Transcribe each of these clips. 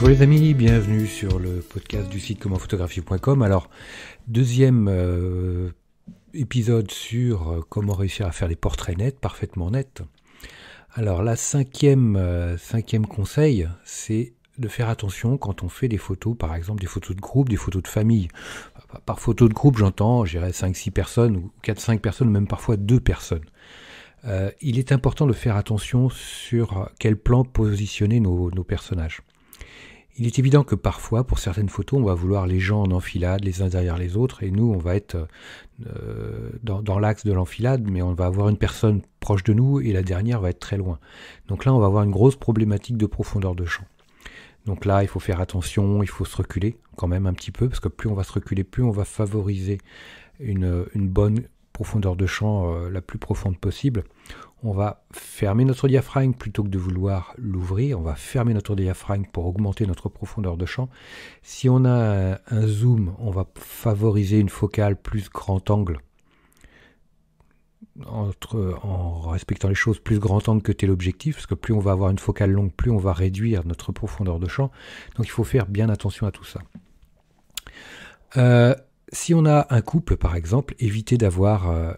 Bonjour les amis, bienvenue sur le podcast du site commentphotographie.com. Alors, deuxième euh, épisode sur euh, comment réussir à faire des portraits nets, parfaitement nets. Alors, la euh, cinquième, conseil, c'est de faire attention quand on fait des photos, par exemple des photos de groupe, des photos de famille. Par photo de groupe, j'entends, j'irais 5-6 personnes, ou 4-5 personnes, même parfois 2 personnes. il est important de faire attention sur quel plan positionner nos personnages. Il est évident que parfois, pour certaines photos, on va vouloir les gens en enfilade, les uns derrière les autres, et nous, on va être euh, dans, l'axe de l'enfilade, mais on va avoir une personne proche de nous et la dernière va être très loin. Donc là, on va avoir une grosse problématique de profondeur de champ. Donc là, il faut faire attention, il faut se reculer quand même un petit peu, parce que plus on va se reculer, plus on va favoriser une bonne profondeur de champ euh, la plus profonde possible. On va fermer notre diaphragme plutôt que de vouloir l'ouvrir. On va fermer notre diaphragme pour augmenter notre profondeur de champ. Si on a un, zoom, on va favoriser une focale plus grand angle. Entre, en respectant les choses plus grand angle que tel objectif, parce que plus on va avoir une focale longue, plus on va réduire notre profondeur de champ. Donc il faut faire bien attention à tout ça. Euh, si on a un couple, par exemple, évitez d'avoir euh,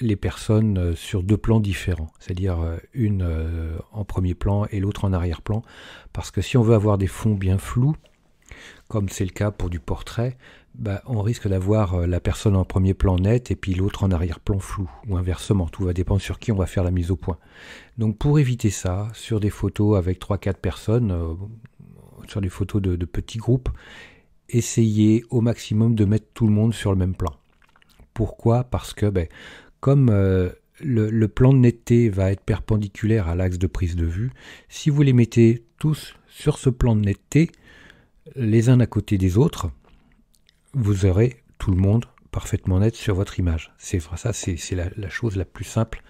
les personnes euh, sur deux plans différents, c'est-à-dire euh, une en premier plan et l'autre en arrière-plan, parce que si on veut avoir des fonds bien flous, comme c'est le cas pour du portrait, bah, on risque d'avoir la personne en premier plan net et puis l'autre en arrière-plan flou, ou inversement, tout va dépendre sur qui on va faire la mise au point. Donc pour éviter ça, sur des photos avec 3-4 personnes, sur des photos de petits groupes, essayez au maximum de mettre tout le monde sur le même plan. Pourquoi Parce que ben, comme euh, le, plan de netteté va être perpendiculaire à l'axe de prise de vue, si vous les mettez tous sur ce plan de netteté, les uns à côté des autres, vous aurez tout le monde parfaitement net sur votre image. C'est ça, c'est la, chose la plus simple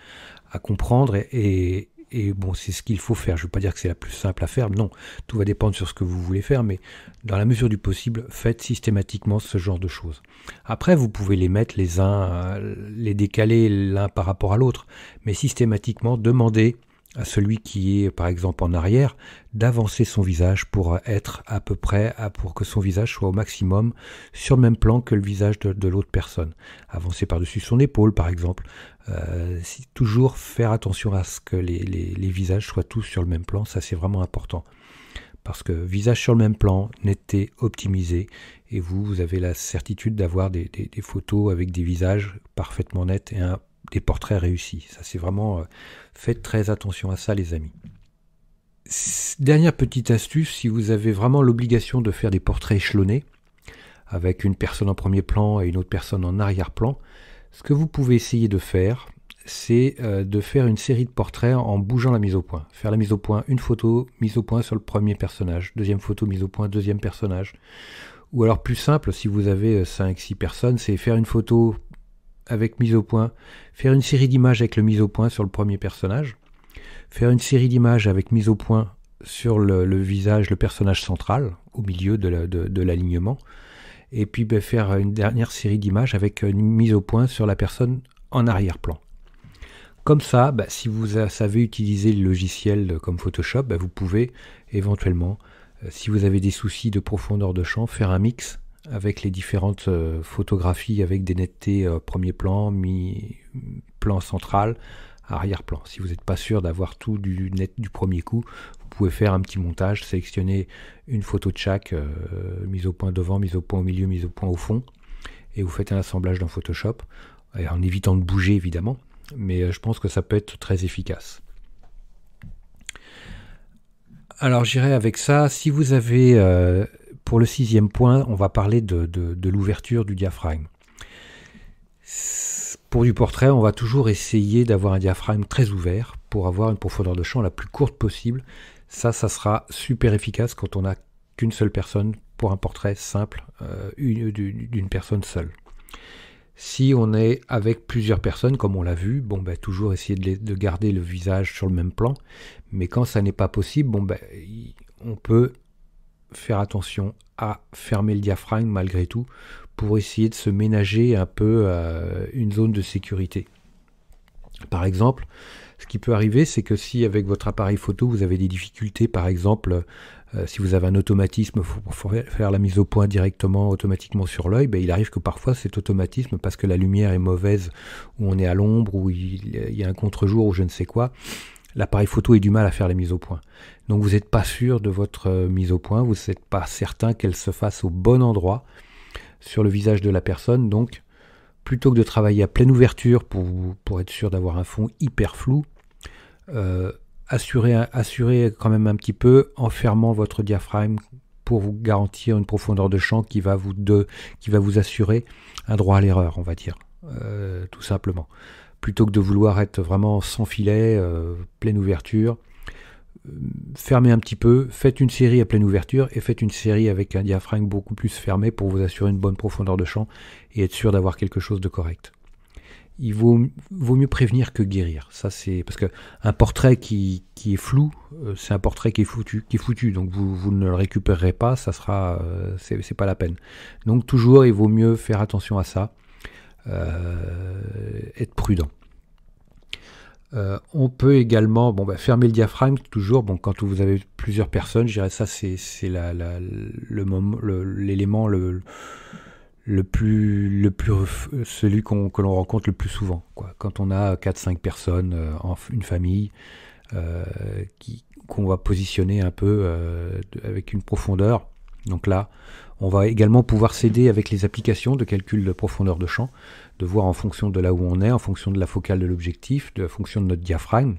à comprendre et, et bon, c'est ce qu'il faut faire. Je ne veux pas dire que c'est la plus simple à faire. Non, tout va dépendre sur ce que vous voulez faire, mais dans la mesure du possible, faites systématiquement ce genre de choses. Après, vous pouvez les mettre les uns, euh, les décaler l'un par rapport à l'autre, mais systématiquement, demandez à celui qui est par exemple en arrière d'avancer son visage pour être à peu près, à, pour que son visage soit au maximum sur le même plan que le visage de, l'autre personne. Avancer par-dessus son épaule par exemple. Euh, toujours faire attention à ce que les, visages soient tous sur le même plan, ça c'est vraiment important. Parce que visage sur le même plan, netteté, optimisé, et vous, vous avez la certitude d'avoir des, des photos avec des visages parfaitement nets et un des portraits réussis. Ça, c'est vraiment. Euh, faites très attention à ça, les amis. Dernière petite astuce, si vous avez vraiment l'obligation de faire des portraits échelonnés, avec une personne en premier plan et une autre personne en arrière-plan, ce que vous pouvez essayer de faire, c'est euh, de faire une série de portraits en bougeant la mise au point. Faire la mise au point, une photo, mise au point sur le premier personnage, deuxième photo, mise au point, deuxième personnage. Ou alors plus simple, si vous avez 5-6 euh, personnes, c'est faire une photo avec mise au point, faire une série d'images avec le mise au point sur le premier personnage, faire une série d'images avec mise au point sur le, visage, le personnage central, au milieu de l'alignement, et puis ben, faire une dernière série d'images avec une mise au point sur la personne en arrière-plan. Comme ça, ben, si vous savez utiliser le logiciel comme Photoshop, ben, vous pouvez éventuellement, euh, si vous avez des soucis de profondeur de champ, faire un mix avec les différentes euh, photographies avec des nettetés euh, premier plan, mi-plan central, arrière-plan. Si vous n'êtes pas sûr d'avoir tout du net du premier coup, vous pouvez faire un petit montage, sélectionner une photo de chaque, euh, mise au point devant, mise au point au milieu, mise au point au fond, et vous faites un assemblage dans Photoshop, en évitant de bouger évidemment, mais je pense que ça peut être très efficace. Alors j'irai avec ça, si vous avez pour le sixième point, on va parler de, l'ouverture du diaphragme. Pour du portrait, on va toujours essayer d'avoir un diaphragme très ouvert pour avoir une profondeur de champ la plus courte possible. Ça, ça sera super efficace quand on n'a qu'une seule personne pour un portrait simple euh, d'une personne seule. Si on est avec plusieurs personnes, comme on l'a vu, bon ben toujours essayer de, garder le visage sur le même plan. Mais quand ça n'est pas possible, bon ben on peut faire attention à fermer le diaphragme malgré tout pour essayer de se ménager un peu à euh, une zone de sécurité. Par exemple, ce qui peut arriver, c'est que si avec votre appareil photo, vous avez des difficultés, par exemple, euh, si vous avez un automatisme pour faire la mise au point directement, automatiquement sur l'œil, ben, il arrive que parfois cet automatisme, parce que la lumière est mauvaise, ou on est à l'ombre, ou il, il y a un contre-jour, ou je ne sais quoi, l'appareil photo a du mal à faire les mises au point. Donc vous n'êtes pas sûr de votre euh, mise au point, vous n'êtes pas certain qu'elle se fasse au bon endroit sur le visage de la personne. Donc plutôt que de travailler à pleine ouverture pour, être sûr d'avoir un fond hyper flou, euh, assurez, quand même un petit peu en fermant votre diaphragme pour vous garantir une profondeur de champ qui va vous, assurer un droit à l'erreur, on va dire, euh, tout simplement plutôt que de vouloir être vraiment sans filet, euh, pleine ouverture. Euh, fermez un petit peu, faites une série à pleine ouverture et faites une série avec un diaphragme beaucoup plus fermé pour vous assurer une bonne profondeur de champ et être sûr d'avoir quelque chose de correct. Il vaut, vaut mieux prévenir que guérir. Ça c'est parce que un portrait qui, est flou, euh, c'est un portrait qui est foutu, qui est foutu. Donc vous, ne le récupérerez pas, ça sera, c'est pas la peine. Donc toujours, il vaut mieux faire attention à ça euh, être prudent. Euh, on peut également bon, bah, fermer le diaphragme, toujours, bon, quand vous avez plusieurs personnes, je dirais ça c'est la, l'élément le, le, plus, le plus celui que l'on rencontre le plus souvent. Quoi. Quand on a 4-5 personnes, euh, en, une famille, qu'on va positionner un peu avec une profondeur, donc là, on va également pouvoir s'aider avec les applications de calcul de profondeur de champ, de voir en fonction de là où on est, en fonction de la focale de l'objectif, de la fonction de notre diaphragme,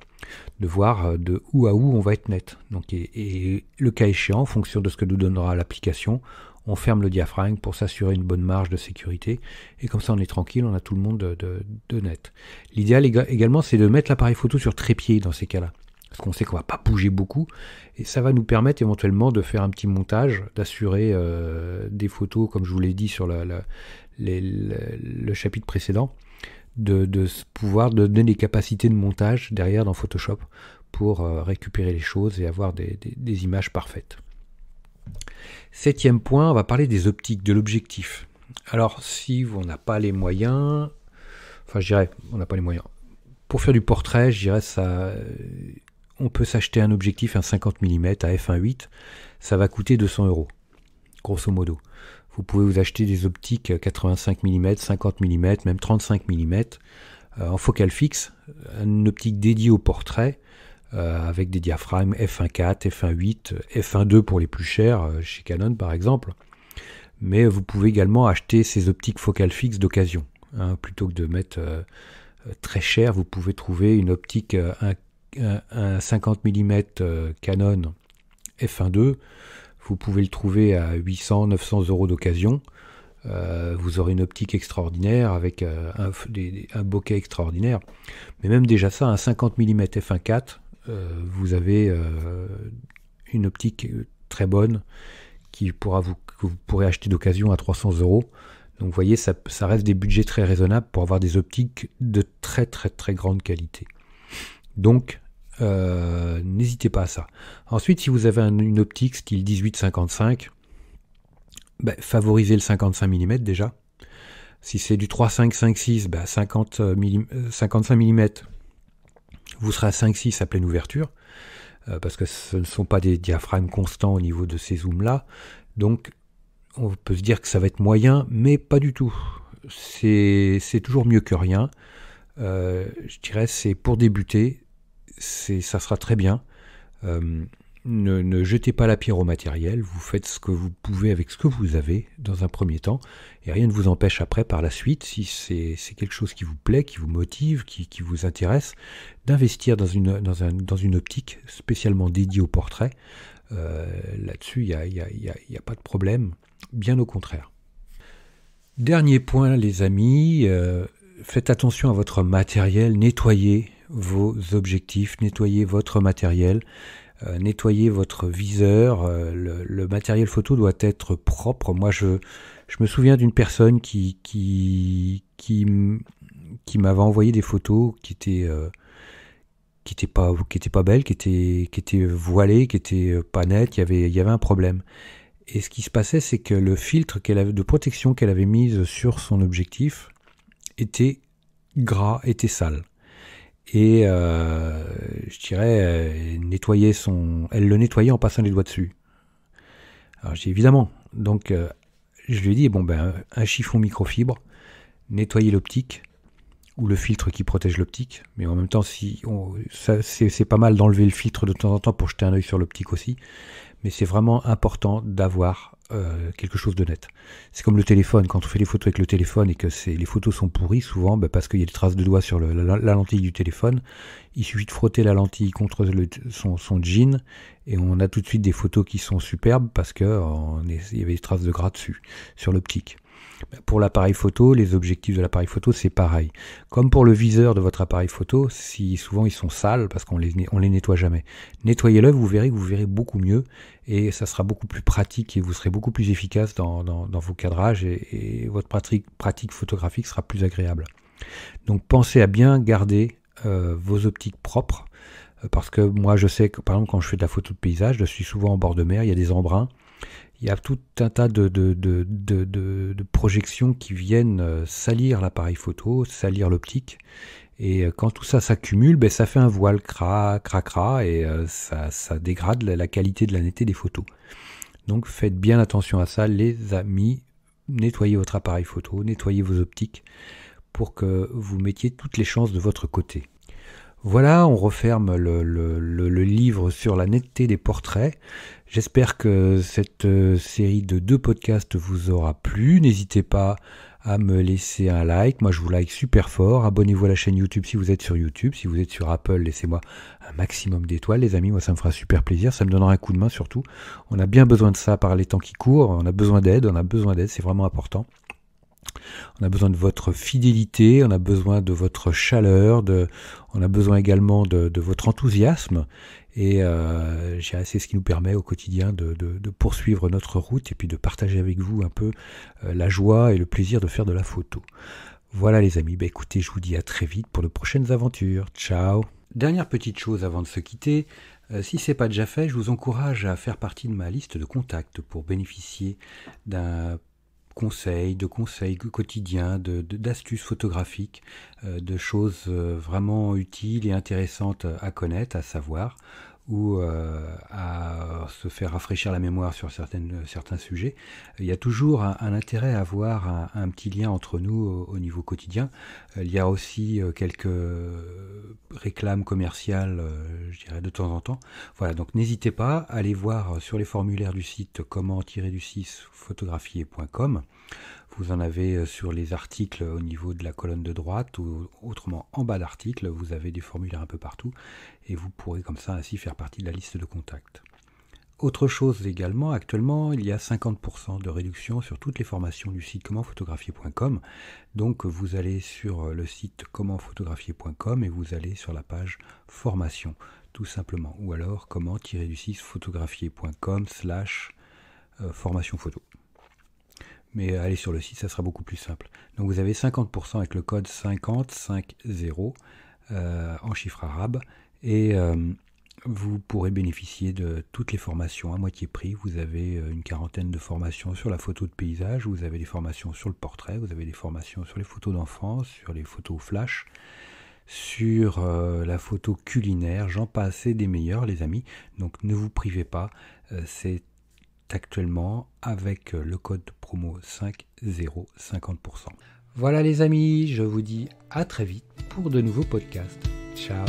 de voir euh, de où à où on va être net. Donc, et, le cas échéant, en fonction de ce que nous donnera l'application, on ferme le diaphragme pour s'assurer une bonne marge de sécurité. Et comme ça, on est tranquille, on a tout le monde de net. L'idéal également, c'est de mettre l'appareil photo sur trépied dans ces cas-là parce qu'on sait qu'on va pas bouger beaucoup, et ça va nous permettre éventuellement de faire un petit montage, d'assurer euh, des photos, comme je vous l'ai dit sur le chapitre précédent, de, de pouvoir donner des capacités de montage derrière dans Photoshop pour euh, récupérer les choses et avoir des, des images parfaites. Septième point, on va parler des optiques, de l'objectif. Alors si on n'a pas les moyens, enfin je dirais, on n'a pas les moyens. Pour faire du portrait, je dirais ça, euh, on peut s'acheter un objectif, à 50 mm à f1.8, ça va coûter 200 euros, grosso modo. Vous pouvez vous acheter des optiques 85 mm, 50 mm, même 35 mm euh, en focale fixe, une optique dédiée au portrait euh, avec des diaphragmes f1.4, f1.8, f1.2 pour les plus chers, euh, chez Canon par exemple. Mais vous pouvez également acheter ces optiques focales fixe d'occasion. Hein. plutôt que de mettre très cher, vous pouvez trouver une optique 1.4 un 50 mm euh, Canon f1.2, vous pouvez le trouver à 800-900 euros d'occasion. Euh, vous aurez une optique extraordinaire avec euh, un, des, bokeh extraordinaire. Mais même déjà ça, un 50 mm f1.4, vous avez une optique très bonne qui pourra vous, que vous pourrez acheter d'occasion à 300 euros. Donc vous voyez, ça, ça, reste des budgets très raisonnables pour avoir des optiques de très très très grande qualité. Donc euh, n'hésitez pas à ça. Ensuite, si vous avez une optique style 18-55, ben, favorisez le 55 mm déjà. Si c'est du 5 5 ben 50 55 mm, vous serez à 5-6 à pleine ouverture, euh, parce que ce ne sont pas des diaphragmes constants au niveau de ces zooms-là. Donc, on peut se dire que ça va être moyen, mais pas du tout. C'est toujours mieux que rien. Euh, je dirais c'est pour débuter, ça sera très bien. Euh, ne, jetez pas la pierre au matériel, vous faites ce que vous pouvez avec ce que vous avez dans un premier temps, et rien ne vous empêche après, par la suite, si c'est quelque chose qui vous plaît, qui vous motive, qui, vous intéresse, d'investir dans une, dans, dans une optique spécialement dédiée au portrait. Euh, là-dessus, il n'y a, y a, y y a pas de problème, bien au contraire. Dernier point, les amis, euh, faites attention à votre matériel, nettoyez, vos objectifs, nettoyez votre matériel, euh, nettoyez votre viseur. Euh, le, matériel photo doit être propre. Moi, je, me souviens d'une personne qui, m'avait envoyé des photos qui n'étaient euh, pas qui belle, qui étaient qui qui était pas nettes il y avait il y avait un problème. Et ce qui se passait, c'est que le filtre qu'elle avait, de protection qu'elle avait mise sur son objectif était gras, était sale et euh, je dirais euh, nettoyer son, elle le nettoyait en passant les doigts dessus. Alors j'ai évidemment, donc euh, je lui ai dit bon ben un chiffon microfibre, nettoyer l'optique ou le filtre qui protège l'optique, mais en même temps si c'est pas mal d'enlever le filtre de temps en temps pour jeter un œil sur l'optique aussi, mais c'est vraiment important d'avoir euh, quelque chose de net. C'est comme le téléphone, quand on fait des photos avec le téléphone et que les photos sont pourries, souvent ben, parce qu'il y a des traces de doigts sur la, lentille du téléphone, il suffit de frotter la lentille contre son, jean et on a tout de suite des photos qui sont superbes parce qu'il y avait des traces de gras dessus, sur l'optique. Ben, pour l'appareil photo, les objectifs de l'appareil photo, c'est pareil. Comme pour le viseur de votre appareil photo, si souvent ils sont sales parce qu'on les, les nettoie jamais. Nettoyez-le, vous verrez que vous verrez beaucoup mieux et ça sera beaucoup plus pratique et vous serez beaucoup plus efficace dans, vos cadrages et, votre pratique, pratique, photographique sera plus agréable. Donc pensez à bien garder euh, vos optiques propres euh, parce que moi je sais que par exemple quand je fais de la photo de paysage, je suis souvent en bord de mer, il y a des embruns, il y a tout un tas de, de, de projections qui viennent euh, salir l'appareil photo, salir l'optique, et euh, quand tout ça s'accumule, ben, ça fait un voile cra, cra et euh, ça, ça, dégrade la, qualité de la netteté des photos. Donc faites bien attention à ça, les amis. Nettoyez votre appareil photo, nettoyez vos optiques, pour que vous mettiez toutes les chances de votre côté. Voilà, on referme le, livre sur la netteté des portraits. J'espère que cette euh, série de deux podcasts vous aura plu. N'hésitez pas à me laisser un like. Moi, je vous like super fort. Abonnez-vous à la chaîne YouTube si vous êtes sur YouTube. Si vous êtes sur Apple, laissez-moi un maximum d'étoiles, les amis. Moi, ça me fera super plaisir. Ça me donnera un coup de main surtout. On a bien besoin de ça par les temps qui courent. On a besoin d'aide. On a besoin d'aide. C'est vraiment important. On a besoin de votre fidélité, on a besoin de votre chaleur, de, on a besoin également de, de votre enthousiasme. Et c'est euh, ce qui nous permet au quotidien de, poursuivre notre route et puis de partager avec vous un peu euh, la joie et le plaisir de faire de la photo. Voilà les amis, bah, écoutez, je vous dis à très vite pour de prochaines aventures. Ciao Dernière petite chose avant de se quitter, euh, si ce n'est pas déjà fait, je vous encourage à faire partie de ma liste de contacts pour bénéficier d'un conseils, de conseils quotidiens, d'astuces photographiques, euh, de choses euh, vraiment utiles et intéressantes à connaître, à savoir ou euh, à se faire rafraîchir la mémoire sur certaines, certains sujets, il y a toujours un, intérêt à avoir un, petit lien entre nous au, niveau quotidien. Euh, il y a aussi euh, quelques réclames commerciales, je dirais, de temps en temps. Voilà, donc n'hésitez pas, à aller voir sur les formulaires du site comment-du-6 photographier.com vous en avez euh, sur les articles au niveau de la colonne de droite ou autrement en bas d'article, vous avez des formulaires un peu partout et vous pourrez comme ça ainsi faire partie de la liste de contacts. Autre chose également, actuellement, il y a 50% de réduction sur toutes les formations du site commentphotographier.com. Donc vous allez sur euh, le site commentphotographier.com et vous allez sur la page formation, tout simplement. Ou alors comment du photographiercom slash euh, formation photo mais allez sur le site, ça sera beaucoup plus simple. Donc vous avez 50% avec le code 5050 euh, en chiffre arabe et euh, vous pourrez bénéficier de toutes les formations à moitié prix. Vous avez euh, une quarantaine de formations sur la photo de paysage, vous avez des formations sur le portrait, vous avez des formations sur les photos d'enfance, sur les photos flash, sur la photo culinaire. J'en passe des meilleurs, les amis. Donc ne vous privez pas. c'est actuellement avec euh, le code promo 5050%. Voilà les amis, je vous dis à très vite pour de nouveaux podcasts. Ciao